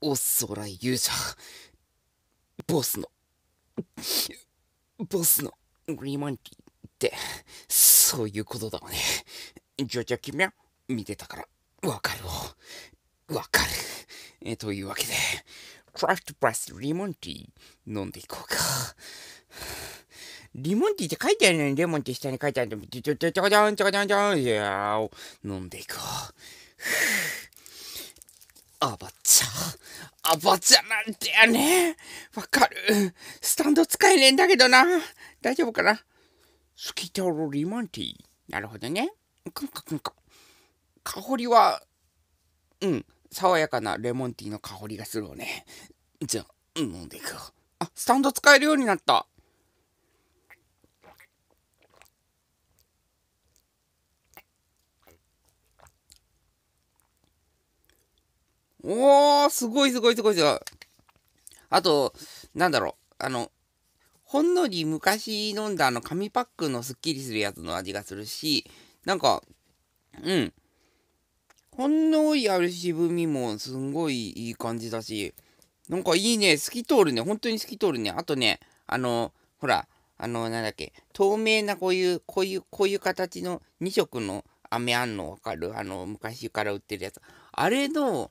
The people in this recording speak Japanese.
おそらユーザー…ボスの、ボスのリマンティって、そういうことだわね。ョジじキ君は見てたから、わかるわかる。え、というわけで、クラフトプラスリモンティー飲んでいこうか。リモンティーって書いてあるのにレモンティー下に書いてあるのに、ちょちょちょちょちょちょちょちょちょ飲んでいこう。アバちゃんなんてやね。わかる。スタンド使えねえんだけどな。大丈夫かなスキタロリマンティー。なるほどね。くんかくんか。香りは、うん、爽やかなレモンティーの香りがするわね。じゃあ、飲んでいく。あ、スタンド使えるようになった。おー、すごいすごいすごいすごい。あと、なんだろう、あの、ほんのり昔飲んだあの紙パックのすっきりするやつの味がするし、なんか、うん。ほんのりある渋みもすんごいいい感じだし、なんかいいね、透き通るね、本当に透き通るね。あとね、あの、ほら、あの、なんだっけ、透明なこういう、こういう、こういう形の2色の飴あんのわかるあの、昔から売ってるやつ。あれの、